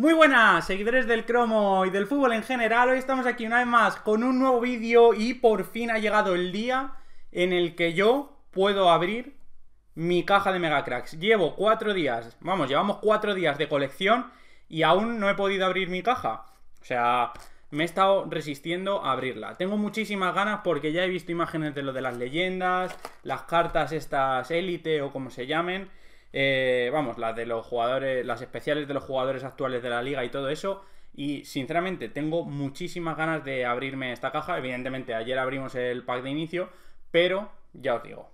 Muy buenas, seguidores del cromo y del fútbol en general. Hoy estamos aquí una vez más con un nuevo vídeo y por fin ha llegado el día en el que yo puedo abrir mi caja de megacracks. Llevo cuatro días, vamos, llevamos cuatro días de colección y aún no he podido abrir mi caja. O sea, me he estado resistiendo a abrirla. Tengo muchísimas ganas porque ya he visto imágenes de lo de las leyendas, las cartas estas élite o como se llamen. Eh, vamos, las de los jugadores, las especiales de los jugadores actuales de la liga y todo eso. Y sinceramente, tengo muchísimas ganas de abrirme esta caja. Evidentemente, ayer abrimos el pack de inicio, pero ya os digo,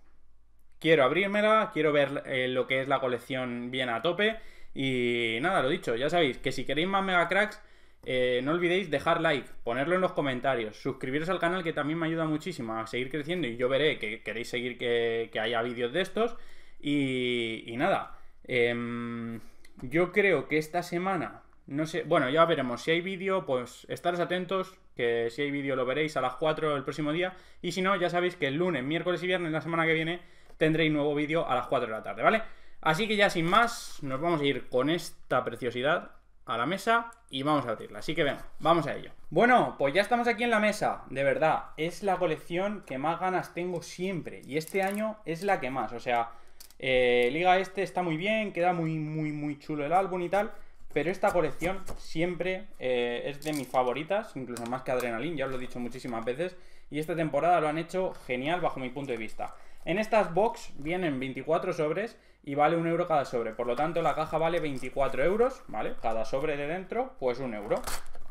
quiero abrírmela, quiero ver eh, lo que es la colección bien a tope. Y nada, lo dicho, ya sabéis que si queréis más Mega Cracks, eh, no olvidéis dejar like, ponerlo en los comentarios, suscribiros al canal que también me ayuda muchísimo a seguir creciendo y yo veré que queréis seguir que, que haya vídeos de estos. Y, nada, em, yo creo que esta semana, no sé, bueno, ya veremos, si hay vídeo, pues estaros atentos, que si hay vídeo lo veréis a las 4 el próximo día, y si no, ya sabéis que el lunes, miércoles y viernes, la semana que viene, tendréis nuevo vídeo a las 4 de la tarde, ¿vale? Así que ya sin más, nos vamos a ir con esta preciosidad a la mesa y vamos a abrirla. Así que venga, vamos a ello. Bueno, pues ya estamos aquí en la mesa. De verdad, es la colección que más ganas tengo siempre. Y este año es la que más. O sea, eh, Liga este está muy bien, queda muy, muy, muy chulo el álbum y tal. Pero esta colección siempre eh, es de mis favoritas, incluso más que Adrenalin, ya os lo he dicho muchísimas veces. Y esta temporada lo han hecho genial bajo mi punto de vista. En estas box vienen 24 sobres y vale un euro cada sobre. Por lo tanto, la caja vale 24 euros, ¿vale? Cada sobre de dentro, pues un euro.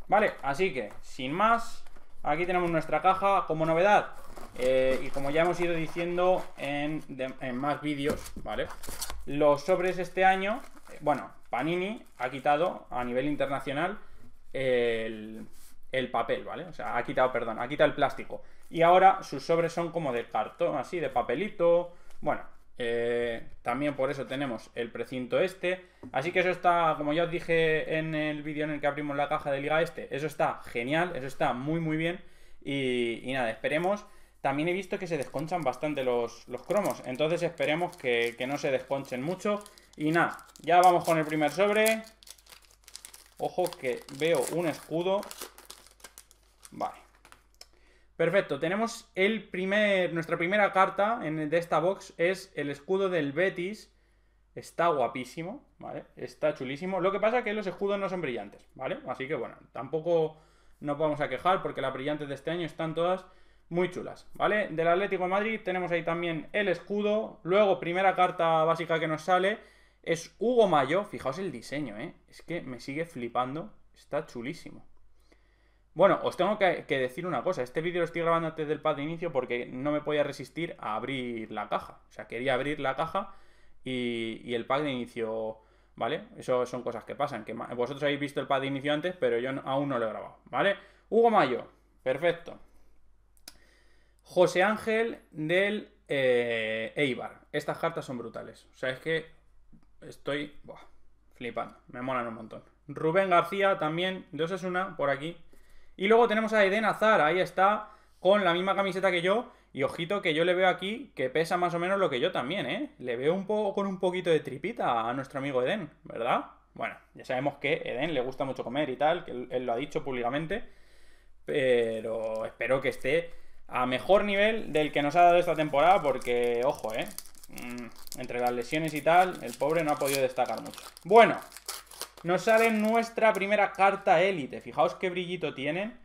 Vale, así que, sin más, aquí tenemos nuestra caja como novedad. Eh, y como ya hemos ido diciendo en, más vídeos, ¿vale? Los sobres este año, eh, bueno, Panini ha quitado a nivel internacional el, papel, ¿vale? O sea, ha quitado, perdón, ha quitado el plástico. Y ahora sus sobres son como de cartón, así, de papelito. Bueno, eh, también por eso tenemos el precinto este. Así que eso está, como ya os dije en el vídeo en el que abrimos la caja de liga este, eso está genial, eso está muy muy bien. y nada, esperemos también he visto que se desconchan bastante los, cromos, entonces esperemos que, no se desconchen mucho. Y nada, ya vamos con el primer sobre. Ojo que veo un escudo. Vale. Perfecto, tenemos el primer, nuestra primera carta de esta box es el escudo del Betis. Está guapísimo, ¿vale? Está chulísimo. Lo que pasa es que los escudos no son brillantes, ¿vale? Así que bueno, tampoco nos vamos a quejar porque las brillantes de este año están todas muy chulas, ¿vale? Del Atlético de Madrid tenemos ahí también el escudo. Luego, primera carta básica que nos sale es Hugo Mayo. Fijaos el diseño, ¿eh? Es que me sigue flipando. Está chulísimo. Bueno, os tengo que, decir una cosa. Este vídeo lo estoy grabando antes del pack de inicio porque no me podía resistir a abrir la caja. O sea, quería abrir la caja y, el pack de inicio... ¿Vale? Eso son cosas que pasan. Que vosotros habéis visto el pack de inicio antes, pero yo aún no lo he grabado. ¿Vale? Hugo Mayo. Perfecto. José Ángel del eh, Eibar. Estas cartas son brutales. O sea, es que estoy flipando. Me molan un montón. Rubén García también, es una por aquí. Y luego tenemos a Eden Azar, ahí está, con la misma camiseta que yo. Y ojito que yo le veo aquí que pesa más o menos lo que yo también, ¿eh? Le veo un poco con un poquito de tripita a nuestro amigo Eden, ¿verdad? Bueno, ya sabemos que Eden le gusta mucho comer y tal, que él lo ha dicho públicamente. Pero espero que esté a mejor nivel del que nos ha dado esta temporada, porque, ojo, ¿eh? Mm, entre las lesiones y tal, el pobre no ha podido destacar mucho. Bueno, nos sale nuestra primera carta élite. Fijaos qué brillito tienen,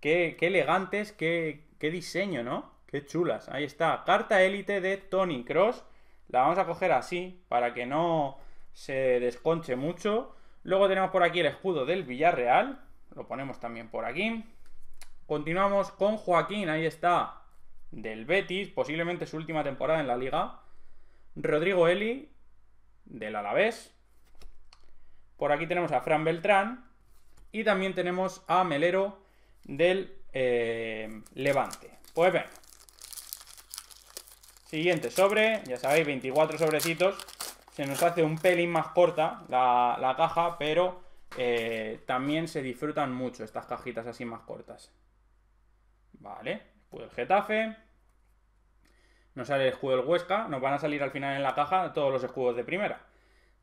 qué, qué elegantes, qué, qué diseño, ¿no? Qué chulas. Ahí está, carta élite de Tony Cross. La vamos a coger así, para que no se desconche mucho. Luego tenemos por aquí el escudo del Villarreal. Lo ponemos también por aquí. Continuamos con Joaquín, ahí está, del Betis, posiblemente su última temporada en la liga. Rodrigo Eli, del Alavés. Por aquí tenemos a Fran Beltrán. Y también tenemos a Melero del eh, Levante. Pues bien, Siguiente sobre, ya sabéis, 24 sobrecitos. Se nos hace un pelín más corta la, caja, pero eh, también se disfrutan mucho estas cajitas así más cortas. Vale, escudo el Getafe. Nos sale el juego del Huesca. Nos van a salir al final en la caja todos los escudos de primera.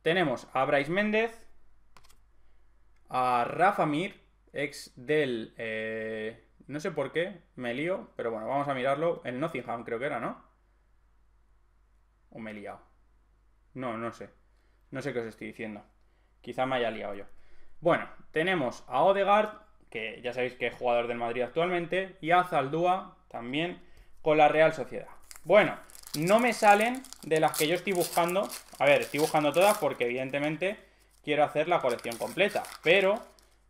Tenemos a Bryce Méndez, a Rafa Mir, ex del... Eh, no sé por qué, me lío, pero bueno, vamos a mirarlo. El Nottingham creo que era, ¿no? ¿O me he liado? No, no sé. No sé qué os estoy diciendo. Quizá me haya liado yo. Bueno, tenemos a Odegaard, que ya sabéis que es jugador del Madrid actualmente, y a también con la Real Sociedad. Bueno, no me salen de las que yo estoy buscando. A ver, estoy buscando todas porque evidentemente quiero hacer la colección completa, pero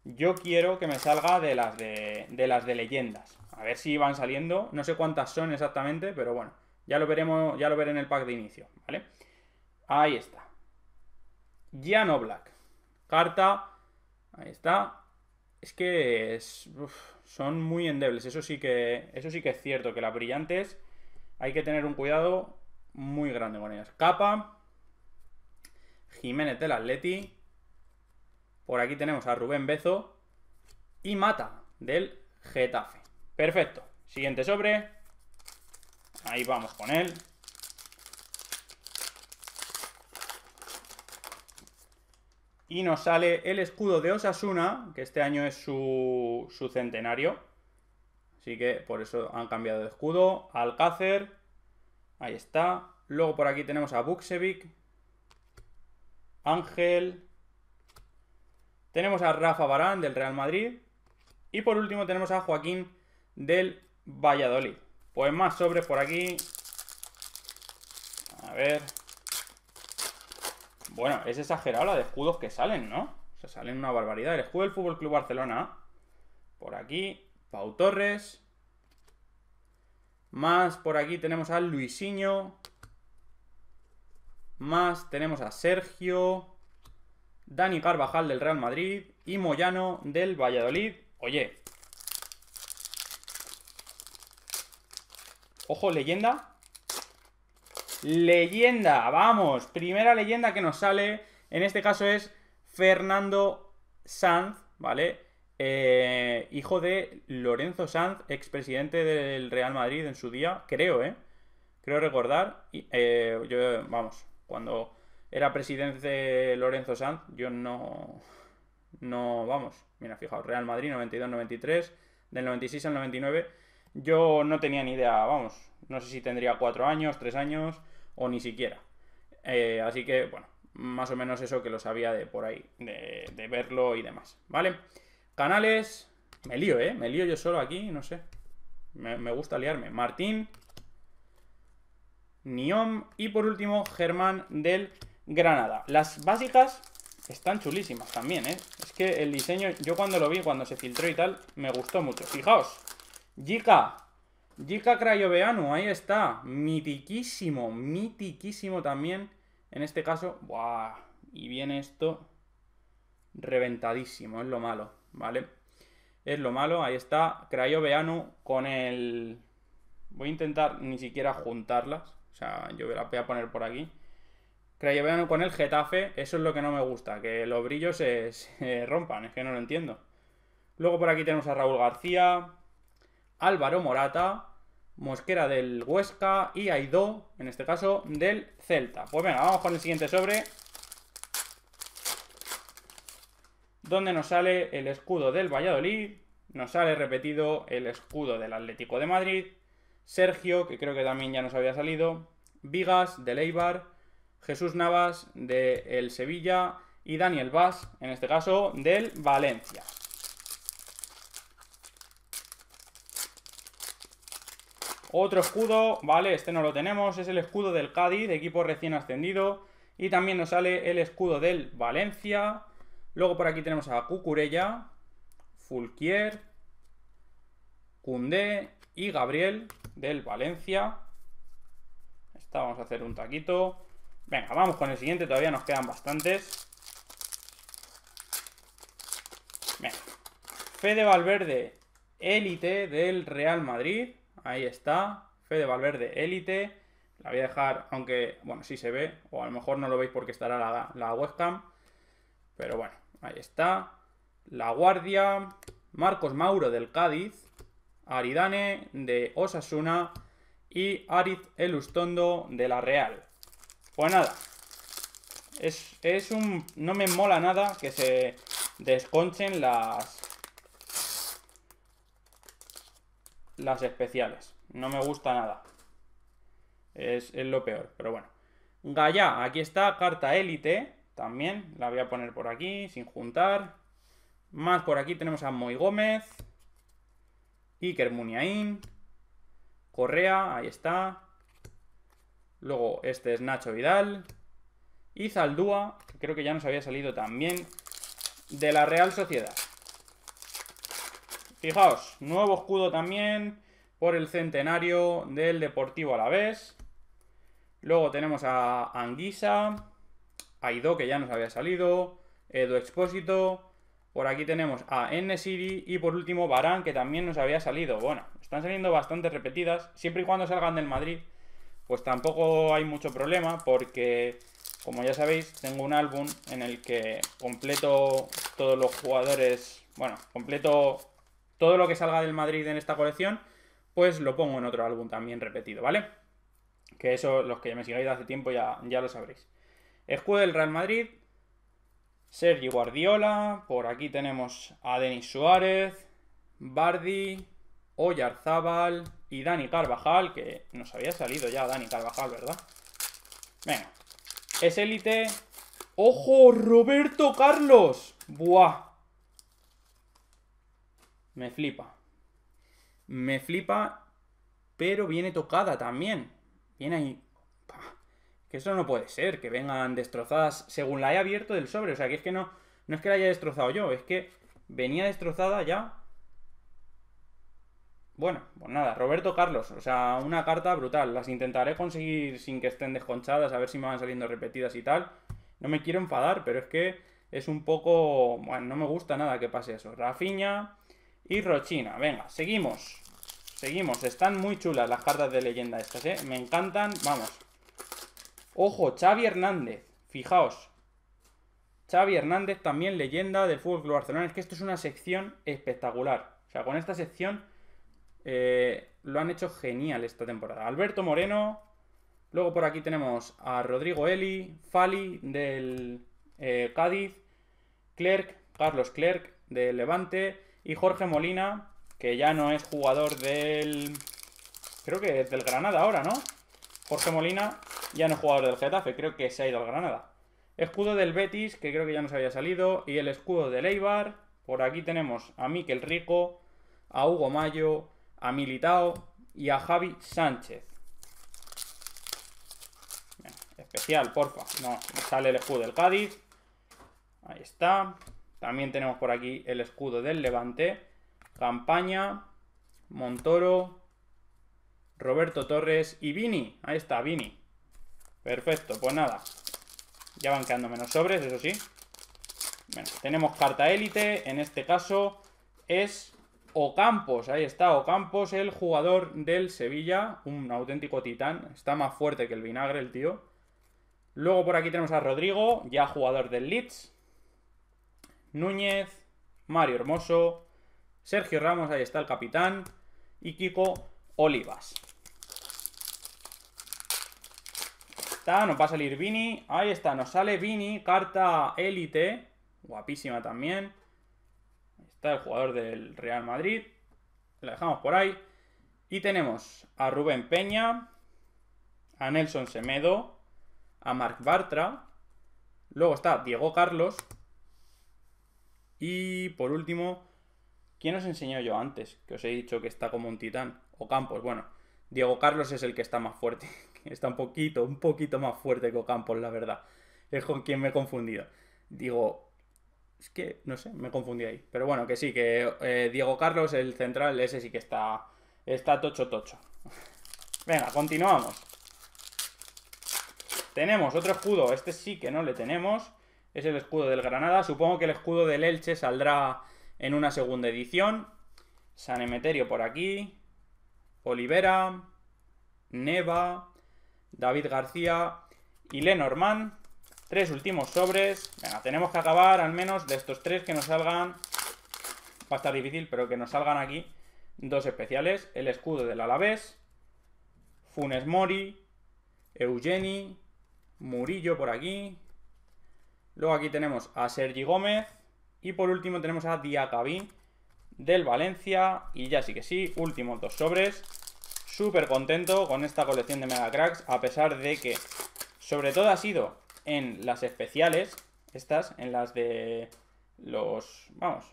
yo quiero que me salga de las de, las de leyendas. A ver si van saliendo, no sé cuántas son exactamente, pero bueno, ya lo veremos, ya lo veré en el pack de inicio, ¿vale? Ahí está. Giano Black. Carta, ahí está, es que son muy endebles. Eso sí, que, eso sí que es cierto, que las brillantes hay que tener un cuidado muy grande con ellas. Capa, Jiménez del Atleti. Por aquí tenemos a Rubén Bezo y Mata del Getafe. Perfecto. Siguiente sobre. Ahí vamos con él. Y nos sale el escudo de Osasuna, que este año es su, centenario. Así que por eso han cambiado de escudo. Alcácer. Ahí está. Luego por aquí tenemos a Buksevic Ángel. Tenemos a Rafa Barán del Real Madrid. Y por último tenemos a Joaquín del Valladolid. Pues más sobres por aquí. A ver. Bueno, es exagerado la de escudos que salen, ¿no? O sea, salen una barbaridad. El escudo del Fútbol Club Barcelona. Por aquí, Pau Torres. Más por aquí tenemos a Luisinho. Más tenemos a Sergio. Dani Carvajal del Real Madrid. Y Moyano del Valladolid. Oye. Ojo, leyenda. Leyenda, vamos, primera leyenda que nos sale, en este caso es Fernando Sanz, ¿vale? Eh, hijo de Lorenzo Sanz, expresidente del Real Madrid en su día, creo, ¿eh? Creo recordar, eh, yo, vamos, cuando era presidente Lorenzo Sanz, yo no, no, vamos, mira, fijaos, Real Madrid 92-93, del 96 al 99, yo no tenía ni idea, vamos, no sé si tendría cuatro años, tres años, o ni siquiera. Eh, así que, bueno, más o menos eso que lo sabía de por ahí, de, verlo y demás, ¿vale? Canales, me lío, ¿eh? Me lío yo solo aquí, no sé. Me, gusta liarme. Martín, Niom y por último Germán del Granada. Las básicas están chulísimas también, ¿eh? Es que el diseño, yo cuando lo vi, cuando se filtró y tal, me gustó mucho. Fijaos, Jika, Jika Crayoveanu, ahí está. Mitiquísimo, mitiquísimo también. En este caso, ¡buah! Y viene esto reventadísimo, es lo malo, ¿vale? Es lo malo, ahí está. veano con el... Voy a intentar ni siquiera juntarlas. O sea, yo la voy a poner por aquí. veano con el Getafe, eso es lo que no me gusta, que los brillos se rompan, es que no lo entiendo. Luego por aquí tenemos a Raúl García, Álvaro Morata, Mosquera del Huesca y Aidó, en este caso, del Celta. Pues venga, vamos con el siguiente sobre. Donde nos sale el escudo del Valladolid. Nos sale repetido el escudo del Atlético de Madrid. Sergio, que creo que también ya nos había salido. Vigas, del Eibar. Jesús Navas, del Sevilla. Y Daniel Vaz, en este caso, del Valencia. Otro escudo, vale, este no lo tenemos, es el escudo del Cádiz, equipo recién ascendido. Y también nos sale el escudo del Valencia. Luego por aquí tenemos a Cucurella, Fulquier, Cundé y Gabriel del Valencia. Esta vamos a hacer un taquito. Venga, vamos con el siguiente, todavía nos quedan bastantes. Fede Valverde, élite del Real Madrid. Ahí está. Fede Valverde, élite. La voy a dejar, aunque, bueno, sí se ve. O a lo mejor no lo veis porque estará la, webcam. Pero bueno, ahí está. La Guardia. Marcos Mauro del Cádiz. Aridane de Osasuna. Y Arid Elustondo de la Real. Pues nada. Es, es un... No me mola nada que se desconchen las las especiales. No me gusta nada. Es, lo peor, pero bueno. Gaya, aquí está, carta élite, también. La voy a poner por aquí, sin juntar. Más por aquí tenemos a Moy Gómez. Iker Muniain. Correa, ahí está. Luego este es Nacho Vidal. Y Zaldúa, creo que ya nos había salido también, de la Real Sociedad. Fijaos, nuevo escudo también por el centenario del Deportivo a la vez. Luego tenemos a Anguisa, Aido, que ya nos había salido, Edo Expósito. Por aquí tenemos a N-City y por último Barán, que también nos había salido. Bueno, están saliendo bastante repetidas. Siempre y cuando salgan del Madrid, pues tampoco hay mucho problema, porque como ya sabéis, tengo un álbum en el que completo todos los jugadores, bueno, completo todo lo que salga del Madrid en esta colección, pues lo pongo en otro álbum también repetido, ¿vale? Que eso, los que me sigáis de hace tiempo ya, ya lo sabréis. Escudo del Real Madrid, Sergio Guardiola, por aquí tenemos a Denis Suárez, Bardi, Oyarzábal y Dani Carvajal, que nos había salido ya Dani Carvajal, ¿verdad? Venga, es élite. ¡Ojo, Roberto Carlos! ¡Buah! Me flipa. Me flipa, pero viene tocada también. Viene ahí. Que eso no puede ser, que vengan destrozadas según la he abierto del sobre. O sea, que es que no, no es que la haya destrozado yo, es que venía destrozada ya. Bueno, pues nada, Roberto Carlos, o sea, una carta brutal. Las intentaré conseguir sin que estén desconchadas, a ver si me van saliendo repetidas y tal. No me quiero enfadar, pero es que es un poco... Bueno, no me gusta nada que pase eso. Rafiña, y Rochina, venga, seguimos. Seguimos, están muy chulas las cartas de leyenda estas, ¿eh? Me encantan, vamos. Ojo, Xavi Hernández, fijaos. Xavi Hernández, también leyenda del Fútbol Club Barcelona. Es que esto es una sección espectacular. O sea, con esta sección eh, lo han hecho genial esta temporada. Alberto Moreno. Luego por aquí tenemos a Rodrigo Eli, Fali del eh, Cádiz, Clerc, Carlos Clerk de Levante. Y Jorge Molina, que ya no es jugador del... Creo que es del Granada ahora, ¿no? Jorge Molina ya no es jugador del Getafe, creo que se ha ido al Granada. Escudo del Betis, que creo que ya nos había salido. Y el escudo del Eibar. Por aquí tenemos a Miquel Rico, a Hugo Mayo, a Militao y a Javi Sánchez. especial, porfa. No, sale el escudo del Cádiz. Ahí está. También tenemos por aquí el escudo del Levante, Campaña, Montoro, Roberto Torres y Vini. Ahí está, Vini. Perfecto, pues nada. Ya van quedando menos sobres, eso sí. Bueno, tenemos carta élite, en este caso es Ocampos, ahí está, Ocampos, el jugador del Sevilla, un auténtico titán, está más fuerte que el vinagre el tío. Luego por aquí tenemos a Rodrigo, ya jugador del Leeds. Núñez, Mario Hermoso, Sergio Ramos, ahí está el capitán, y Kiko Olivas. Está, nos va a salir Vini, ahí está, nos sale Vini, carta élite, guapísima también. está el jugador del Real Madrid, la dejamos por ahí. Y tenemos a Rubén Peña, a Nelson Semedo, a Marc Bartra, luego está Diego Carlos, y por último, ¿quién os enseñó yo antes? Que os he dicho que está como un titán. O Campos, bueno, Diego Carlos es el que está más fuerte. Está un poquito, un poquito más fuerte que Ocampos, la verdad. Es con quien me he confundido. Digo, es que, no sé, me confundido ahí. Pero bueno, que sí, que eh, Diego Carlos, el central, ese sí que está, está tocho tocho. Venga, continuamos. Tenemos otro escudo, este sí que no le tenemos. Es el escudo del Granada. Supongo que el escudo del Elche saldrá en una segunda edición. San Emeterio por aquí. Olivera. Neva. David García. Y Lenormand. Tres últimos sobres. Venga, tenemos que acabar al menos de estos tres que nos salgan. Va a estar difícil, pero que nos salgan aquí dos especiales. El escudo del Alavés. Funes Mori. Eugeni. Murillo por aquí. Luego aquí tenemos a Sergi Gómez. Y por último tenemos a Diacabí del Valencia. Y ya sí que sí, últimos dos sobres. Súper contento con esta colección de Mega Cracks. A pesar de que sobre todo ha sido en las especiales. Estas, en las de los... Vamos,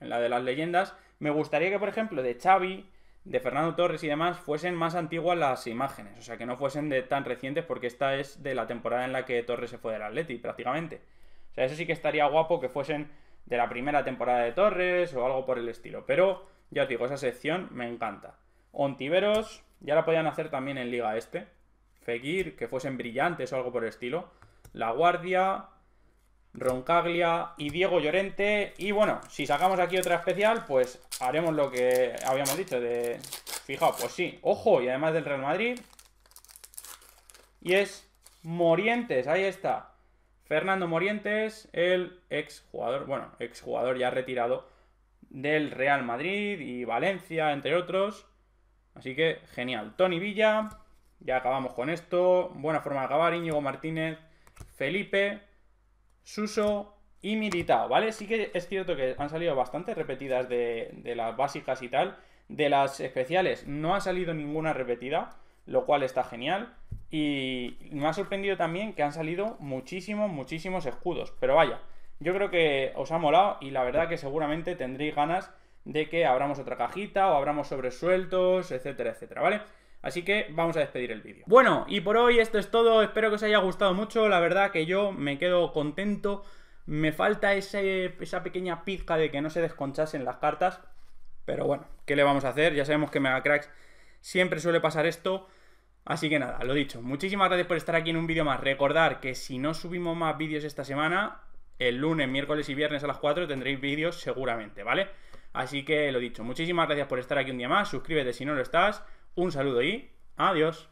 en la de las leyendas. Me gustaría que, por ejemplo, de Xavi, de Fernando Torres y demás fuesen más antiguas las imágenes, o sea, que no fuesen de tan recientes porque esta es de la temporada en la que Torres se fue del Atleti prácticamente. O sea, eso sí que estaría guapo que fuesen de la primera temporada de Torres o algo por el estilo, pero ya os digo, esa sección me encanta. Ontiveros, ya la podían hacer también en Liga Este. Fekir, que fuesen brillantes o algo por el estilo. La Guardia, Roncaglia y Diego Llorente. Y bueno, si sacamos aquí otra especial, pues haremos lo que habíamos dicho de... Fijaos, pues sí, ojo, y además del Real Madrid. Y es Morientes, ahí está. Fernando Morientes, el exjugador, bueno, exjugador ya retirado del Real Madrid y Valencia, entre otros. Así que genial. Tony Villa, ya acabamos con esto. Buena forma de acabar. Íñigo Martínez, Felipe, Suso y Militao, ¿vale? Sí que es cierto que han salido bastante repetidas de, de las básicas y tal. De las especiales no ha salido ninguna repetida, lo cual está genial. Y me ha sorprendido también que han salido muchísimos, muchísimos escudos. Pero vaya, yo creo que os ha molado y la verdad que seguramente tendréis ganas de que abramos otra cajita o abramos sobresueltos, etcétera, etcétera, ¿vale? Así que vamos a despedir el vídeo. Bueno, y por hoy esto es todo. Espero que os haya gustado mucho. La verdad que yo me quedo contento. Me falta esa pequeña pizca de que no se desconchasen las cartas. Pero bueno, ¿qué le vamos a hacer? Ya sabemos que Mega Cracks siempre suele pasar esto. Así que nada, lo dicho, muchísimas gracias por estar aquí en un vídeo más. Recordar que si no subimos más vídeos esta semana, el lunes, miércoles y viernes a las 4 tendréis vídeos seguramente, ¿vale? Así que lo dicho, muchísimas gracias por estar aquí un día más, suscríbete si no lo estás, un saludo y adiós.